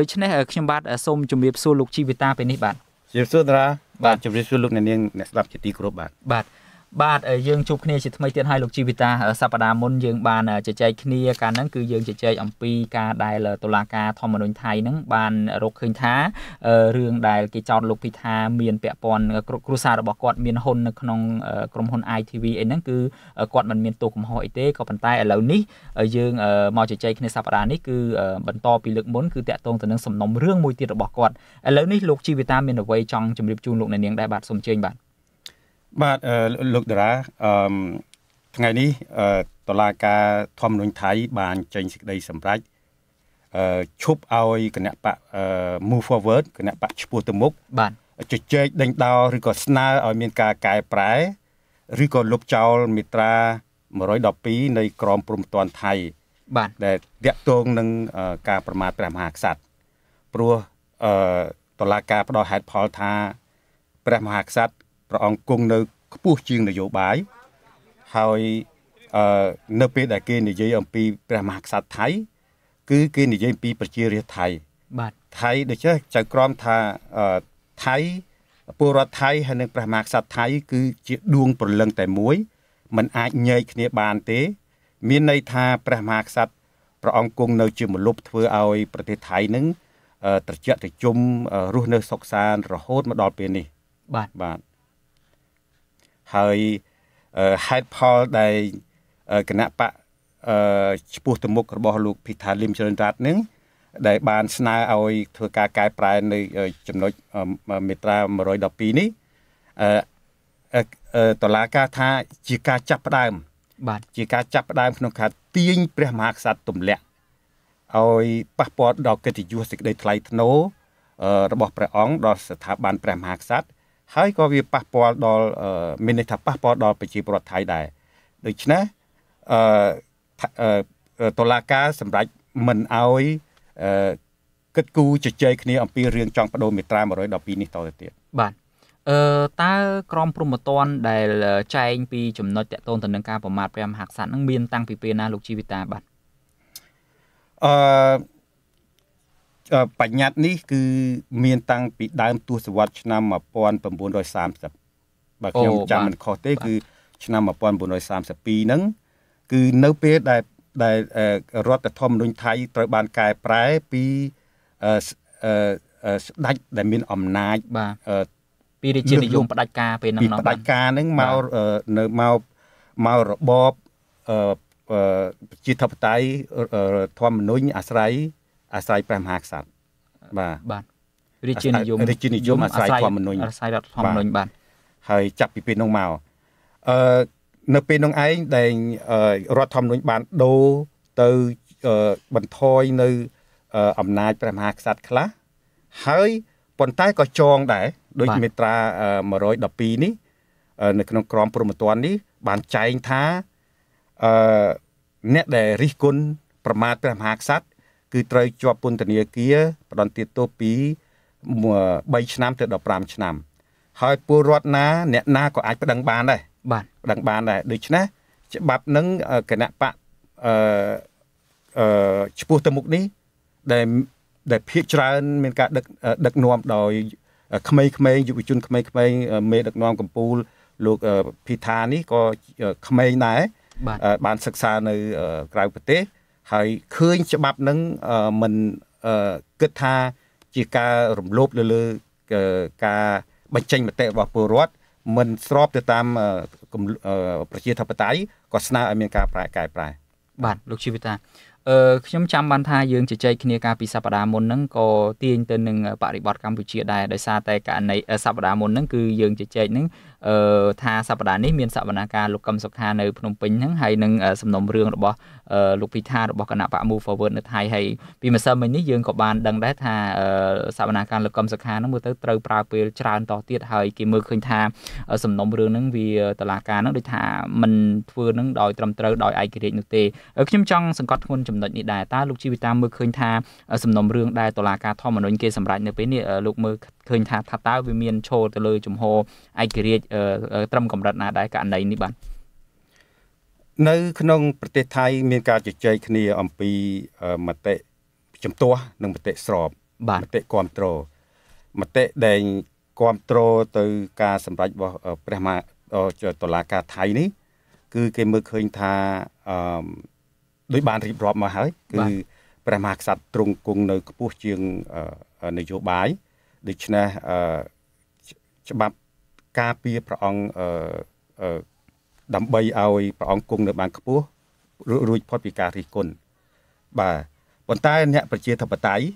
ដូច្នេះខ្ញុំបាទសូមជំរាបសួរលោកជីវិតាពេលនេះបាទជំរាបសួរតារាបាទជំរាបសួរលោកអ្នកនាងអ្នកស្ដាប់ជាទីគោរពបាទបាទបាទយើងជួបគ្នាជាថ្មីទៀតហើយលោកជីវិតាសប្តាហ៍មុនយើងបានជជែកគ្នាកាលហ្នឹងគឺយើងជជែកអំពីការដែលតុលាការធម្មនុញ្ញថៃហ្នឹងបានរកឃើញថារឿងដែលគេចោទលោកពិថាមាន ពាក់ព័ន្ធគ្រួសាររបស់គាត់ មានហ៊ុននៅក្នុងក្រុមហ៊ុន ITV អីហ្នឹងគឺគាត់មិនមានទោសកំហុសអីទេក៏ប៉ុន្តែឥឡូវនេះយើងមកជជែកគ្នាសប្តាហ៍នេះគឺបន្តពីលើកមុនគឺតាក់ទងទៅនឹងសំណុំរឿងមួយទៀតរបស់គាត់ឥឡូវនេះលោកជីវិតាមានអ្វីចង់ជម្រាបជូនលោកអ្នកនាងដែរបាទសូមអញ្ជើញបាទបាទលោកតារាអឺថ្ងៃនេះតឡាការធម្មនុញ្ញថៃបានចេញសេចក្តីសម្រេចអឺឈប់ឲ្យគណៈបក move forward គណៈបកឈ្មោះទៅមុខបាទជជែកដេញដោឬក៏ស្នើឲ្យមានការកែប្រែឬក៏លុបចោលមាត្រា112នៃ ក្រមព្រំប្រទានថៃបាទដែលតាក់ទងនឹងការប្រមាថព្រះមហាក្សត្រព្រោះអឺតឡាការ ផ្ដោតហេតុផលថា ព្រះមហាក្សត្រព្រះអង្គគង់នៅខ្ពស់ជាងនយោបាយហើយអឺនៅពេលដែលគេនិយាយអំពីព្រះមហាក្សត្រថៃគឺគេនិយាយពី ប្រជារាស្ត្រថៃ បាទថៃដូច្នេះចៅក្រមថាអឺថៃពលរដ្ឋថៃហើយនិងព្រះមហាក្សត្រថៃគឺជាដួងព្រលឹងតែមួយมันអាចញែកគ្នាបានទេ មានន័យថាព្រះមហាក្សត្រព្រះអង្គគង់នៅជាមលុបធ្វើឲ្យ ប្រទេសថៃនឹងត្រជាក់ត្រជុំរស់នៅសុខសាន្តរហូតមកដល់ពេលនេះ បាទបាទហើយហេតុផលដែលគណៈបកឈ្មោះទៅមុខរបស់ លោក ភីថាលឹមចរិនរតនឹងដែល បានស្នើឲ្យធ្វើការកែប្រែនៅចំណុចមេត្រា112នេះអឺតឡាការថា ជាការចាប់ផ្ដើមបាទជាការចាប់ផ្ដើមក្នុងការទាញព្រះមហាក្សត្រទម្លាក់ឲ្យប៉ះពាល់ដល់កិត្តិយសសេចក្តីថ្លៃថ្នូរ របស់ព្រះអង្គដល់ស្ថាប័នព្រះមហាក្សត្រហើយក៏វាប៉ះពាល់ដល់មានន័យថាប៉ះពាល់ដល់ប្រជាពលរដ្ឋថៃដែរដូច្នេះអឺតុលាការសម្រាប់មិនអោយគិតគូរជជែកគ្នាអំពីរឿងចង់បដូរមេត្រា112នេះតទៅទៀតបាទអឺតើក្រមព្រហ្មទណ្ឌដែលចែងពីចំណុចតកតូនទៅនឹងការប្រមាថព្រះមហាក្សត្រនឹងមានតាំងពីពេលណាលោកជីវិតាបាទអឺបញ្ញត្តិនេះគឺមានតាំងពីដើមទសវត្សរ៍ឆ្នាំ1930បើខ្ញុំចាំមិនខុសទេគឺឆ្នាំ1932ហ្នឹងគឺនៅពេលដែលដែលរដ្ឋធម្មនុញ្ញថៃត្រូវបានកែប្រែពីស្ដេចដែលមានអំណាចបាទពីរាជានិយមផ្ដាច់ការពេលហ្នឹងផ្ដាច់ការហ្នឹងមកនៅមកមករបបប្រជាធិបតេយ្យធម្មនុញ្ញអាស្រ័យអាស្រ័យព្រះមហាក្សត្របាទបាទរាជានិយមរាជានិយមអាស្រ័យធម្មនុញ្ញអាស្រ័យរដ្ឋធម្មនុញ្ញបាទហើយចាប់ពីពេលនោះមកអឺនៅពេលនោះឯងដែលរដ្ឋធម្មនុញ្ញបានដូរទៅបន្ថយនៅអំណាចព្រះមហាក្សត្រខ្លះហើយប៉ុន្តែក៏ចងដែរដោយមេត្រា112នេះ នៅក្នុងក្រមព្រហ្មទណ្ឌនេះបានចែងថាអឺអ្នកដែលរិះគន់ប្រមាថព្រះមហាក្សត្រគឺត្រូវជាប់ពន្ធនាគារផ្ដន្ទាទោសពី3ឆ្នាំទៅ15ឆ្នាំ ហើយពលរដ្ឋណា អ្នកណាក៏អាចប្តឹងបាន ដែរបាទប្តឹងបានដែរដូច្នេះច្បាប់នឹងគណៈបកអឺអឺឈ្មោះទៅមុខនេះដែលដែលភាកច្រើន មានការដឹកដឹកនាំដោយក្មេងៗយុវជនក្មេងៗមេដឹកនាំកម្ពុជាលោកភីថានេះក៏ក្មេងដែរបានសិក្សានៅ ក្រៅប្រទេសហើយឃើញច្បាប់នឹងមិនគិតថាជាការរំលោភលើលើការបញ្ចេញមតិរបស់ពលរដ្ឋមិនស្របទៅតាមប្រជាធិបតេយ្យក៏ស្នើឲ្យមានការប្រែកែប្រែបាទលោកជីវិតាអឺខ្ញុំចាំបានថាយើងជជែកគ្នាកាលពីសប្តាហ៍មុនហ្នឹងក៏ទាញទៅនឹងបរិបទកម្ពុជាដែរដោយសារតែករណីសប្តាហ៍មុនហ្នឹងគឺយើងជជែកហ្នឹងអឺថាសប្តាហ៍នេះមានសវនកម្មលោកកឹមសុខានៅភ្នំពេញហ្នឹងហើយនឹងសំណុំរឿងរបស់លោកពិថារបស់គណៈបក Move Forward នៅថៃហើយពីម្សិលមិញនេះយើងក៏បានដឹងដែរថាសវនកម្មលោកកឹមសុខាហ្នឹងមើលទៅត្រូវប្រើពេលច្រើនតទៀតហើយគេមើលឃើញថា សំណុំរឿងហ្នឹងវាតឡាការហ្នឹងដូចថាมันធ្វើហ្នឹងដោយត្រឹមត្រូវដោយឯករាជ្យនោះទេខ្ញុំចង់សង្កត់ធ្ងន់ចំណុចនេះដែរតើលោកជីវិតាមើលឃើញថាសំណុំរឿងដែលតឡាការធម្មនុញ្ញគេសម្រេចនៅពេលនេះលោកមើលឃើញថាថាតើវាមានឈរទៅលើជំហរឯករាជ្យត្រឹមកម្រិតណាដែរករណីនេះបាទនៅក្នុង ប្រទេសថៃមានការជជែកគ្នាអំពីមតិជំទាស់និងមតិស្របមតិគ្រប់គ្រងមតិដែលគ្រប់គ្រងទៅ ការសម្រេចរបស់ព្រះមហាតុលាការថៃនេះ គឺ គេមើលឃើញថាអឺដោយបានរៀបរាប់មកហើយគឺព្រះមហាក្សត្រទ្រង់គង់នៅខ្ពស់ជាងនយោបាយដូច្នេះច្បាប់ការពារព្រះអង្គអឺដើម្បីឲ្យព្រះអង្គគង់នៅបានខ្ពស់រួចផុតពីការរិះគន់បាទប៉ុន្តែអ្នកប្រជាធិបតេយ្យ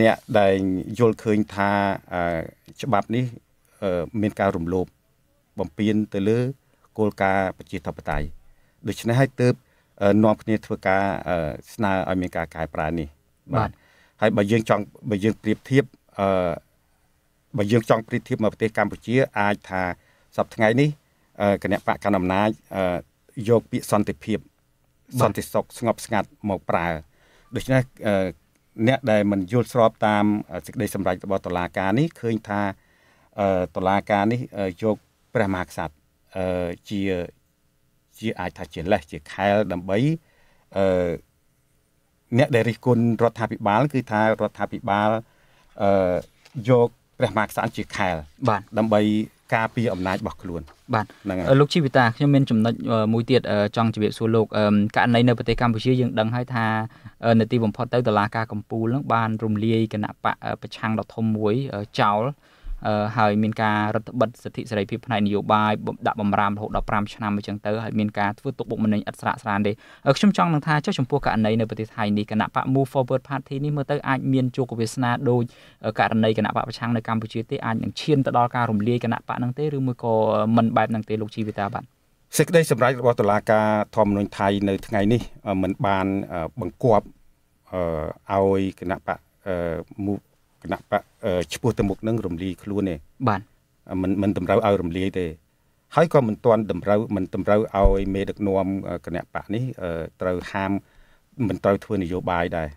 អ្នកដែលយល់ឃើញថាច្បាប់នេះមានការរំលោភបំពានទៅលើគោលការណ៍ប្រជាធិបតេយ្យដូច្នេះហើយទើប នាំគ្នាធ្វើការ ស្នើឲ្យមានការកែប្រែនេះ បាទហើយបើយើងចង់បើយើងប្រៀបធៀបអឺបើយើងចង់ប្រៀបធៀបមកប្រទេសកម្ពុជាអាចថាសប្តាហ៍ថ្ងៃនេះគណៈបកកណ្ដាលអំណាចយកពាក្យសន្តិភាពសន្តិសុខស្ងប់ស្ងាត់មកប្រើដូច្នេះអ្នកដែលមិនយល់ស្របតាមសេចក្តីសម្រេចរបស់តុលាការនេះឃើញថាតុលាការនេះយកព្រះមហាក្សត្រជាជាអាចថាជាលេសជាខែលដើម្បីអឺអ្នកដែលរិះគន់រដ្ឋាភិបាល គឺថារដ្ឋាភិបាលអឺយកព្រះមហាក្សត្រជាខែលបាទដើម្បីការពារអំណាចរបស់ខ្លួន បាទលោកជីវិតាខ្ញុំមានចំណុចមួយទៀតចង់ជម្រាបសួរលោកករណីនៅប្រទេសកម្ពុជាយើងដឹងហើយថានៅទីបំផុតទៅតឡាការកម្ពុជានឹងបានរំលាយគណៈបកប្រឆាំងដ៏ធំមួយចោលហើយមានការរដ្ឋបិទសិទ្ធិសេរីភាពផ្នែកនយោបាយដាក់បំរាមរហូតដល់5ឆ្នាំអញ្ចឹងទៅហើយមានការធ្វើទុកបុកម្នេញឥតស្រាកស្រានទេខ្ញុំចង់នឹងថាចុះចំពោះករណីនៅប្រទេសថៃនេះគណៈបក Move Forward Party នេះមើលទៅអាចមានជោគវាសនាដូចករណីគណៈបកប្រឆាំងនៅកម្ពុជាទេអាចនឹងឈានទៅដល់ការរំលាយគណៈបកនឹងទេឬមួយក៏មិនបែបនឹងទេលោកជីវិតាបាទសេចក្តីសម្រេចរបស់តុលាការធម្មនុញ្ញថៃនៅថ្ងៃនេះមិនបានបង្គាប់ឲ្យគណៈបក Move គណៈបកឈ្មោះទៅមុខនឹងរំលាយខ្លួនទេបាទមិនមិនតម្រូវឲ្យរំលាយទេហើយក៏មិនទាន់តម្រូវមិនតម្រូវឲ្យមេដឹកនាំគណៈបកនេះត្រូវហាមមិនត្រូវធ្វើនយោបាយដែរ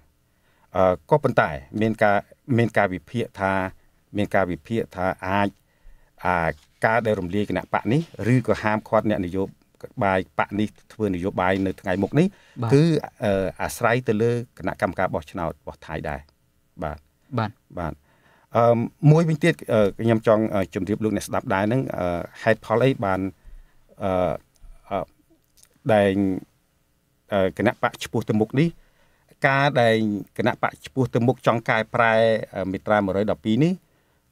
អឺក៏ប៉ុន្តែ មានការមានការវិភាគថាមានការវិភាគថាអាចអាការដែលរំលាយគណៈបកនេះឬក៏ហាមឃាត់អ្នក នយោបាយបកនេះធ្វើនយោបាយនៅថ្ងៃមុខនេះគឺអាស្រ័យទៅលើគណៈកម្មការបោះឆ្នោតរបស់ថៃដែរបាទបាទបាទអឺមួយវិញទៀតខ្ញុំចង់ជំរាបលោកអ្នកស្ដាប់ដែរហ្នឹងហេតុផលអីបានអឺដែងគណៈបកឈ្មោះទៅមុខនេះ ការដែលគណៈបកឈ្មោះទៅមុខចង់កែប្រែមាត្រា112នេះ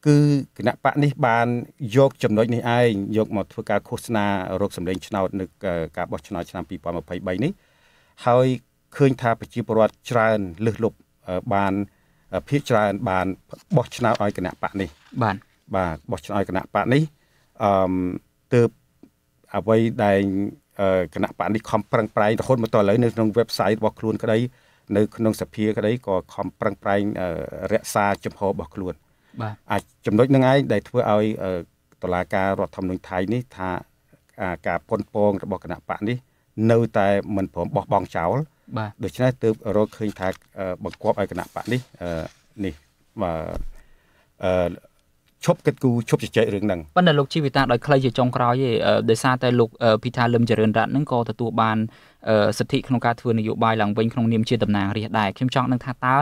គឺគណៈបកនេះបានយកចំណុចនេះឯងយកមកធ្វើការឃោសនារោគសម្លេង ឆ្នោតនៅការបោះឆ្នោតឆ្នាំ2023នេះ ហើយឃើញថាប្រជាពលរដ្ឋច្រើនលឹះលប់បានអឺភាកច្រើនបានបោះឆ្នោតឲ្យគណៈបកនេះបាទបាទបោះឆ្នោតឲ្យគណៈបកនេះអឺទៅអ្វីដែលគណៈបកនេះខំប្រឹងប្រែងរហូតមកដល់ឥឡូវនៅក្នុង website របស់ខ្លួនក្តីនៅក្នុងសភាក្តីក៏ខំប្រឹងប្រែងរក្សាចំហរបស់ខ្លួន បាទអាចចំណុចនឹងឯងដែលធ្វើឲ្យតឡាការរដ្ឋធម្មនុញ្ញថៃ នេះថាការប៉ុនប៉ងរបស់គណៈបកនេះនៅតែមិនព្រមបោះបង់ចោលបាទដូច្នេះទើបរកឃើញថាបង្គាប់ឲ្យគណៈបកនេះនេះបាទអឺឈប់គិតគូរឈប់ជជែករឿងហ្នឹងប៉ុន្តែលោកជីវិតាដោយខ្លីជាចុងក្រោយទេដោយសារតែលោកពីថាលឹមចរិនរតហ្នឹងក៏ទទួលបានសិទ្ធិក្នុងការធ្វើនយោបាយឡើងវិញក្នុងនាមជាតំណាងរាស្ត្រដែរខ្ញុំចង់នឹងថាតើ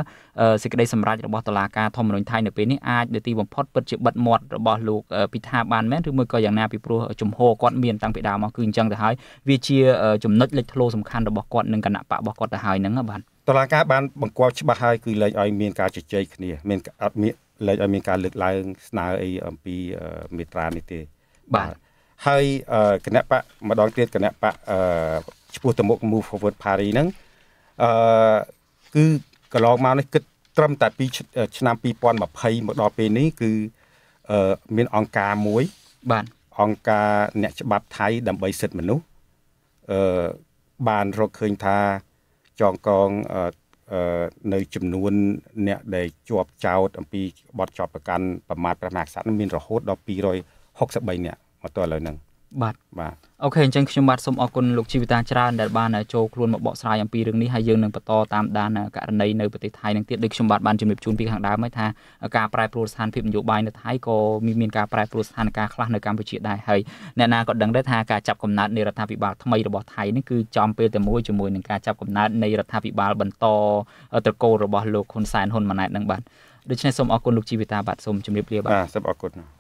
សេចក្តីសម្រេចរបស់តុលាការធម្មនុញ្ញថៃនៅពេលនេះអាចនៅទីបំផុតពិតជាបិទមាត់របស់លោកពីថាបានមែនឬមួយក៏យ៉ាងណាពីព្រោះជំហរគាត់មានតាំងពីដើមមកគឺអញ្ចឹងទៅហើយវាជាចំណុចលេចធ្លោសំខាន់របស់គាត់និងគណៈបករបស់គាត់ទៅហើយហ្នឹងបាទតុលាការបានបង្គាប់ច្បាស់ហើយគឺលែងឲ្យមានការជជែកគ្នាមានអត់មានលែងឲ្យមានការលើកឡើង ស្នើអីអំពីមេត្រានេះទេបាទហើយគណៈបកម្ដងទៀតគណៈបកឈ្មោះទៅមុខ Move Forward Paris ហ្នឹងអឺគឺកន្លងមកនេះគិតត្រឹមតែពីឆ្នាំ2020មកដល់ពេលនេះគឺអឺមានអង្គការមួយ បាទអង្គការអ្នក ច្បាប់ថៃ ដើម្បីសិទ្ធិមនុស្សអឺបានរកឃើញថា ចងកងនៅចំនួន អ្នកដែលជាប់ចោតអំពីបទចោតប្រកាន់ប្រមាថព្រះមហាក្សត្រមានរហូតដល់263នាក់មកទល់ឥឡូវហ្នឹងបាទបាទអូខេអញ្ចឹងខ្ញុំបាទសូមអរគុណលោកជីវិតាច្រើនដែលបានចូលខ្លួនមកបកស្រាយអំពីរឿងនេះហើយយើងនឹងបន្តតាមដានករណីនៅប្រទេសថៃនឹងទៀតដូចខ្ញុំបាទបានជំរាបជូនពីខាងដើមហើយថាការប្រែប្រួលស្ថានភាពនយោបាយនៅថៃក៏មានការប្រែប្រួលស្ថានភាពខ្លះនៅកម្ពុជាដែរហើយអ្នកណាក៏ដឹងដែរថាការចាប់កំណើតនៃរដ្ឋាភិបាលថ្មីរបស់ថៃនេះគឺចំពេលតែមួយជាមួយនឹងការចាប់កំណើតនៃរដ្ឋាភិបាលបន្តត្រកូលរបស់លោកហ៊ុនសែនហ៊ុនម៉ាណែតនឹងបាទដូច្នេះសូមអរគុណលោកជីវិតាបាទសូមជំរាបលាបាទសូមអរគុណ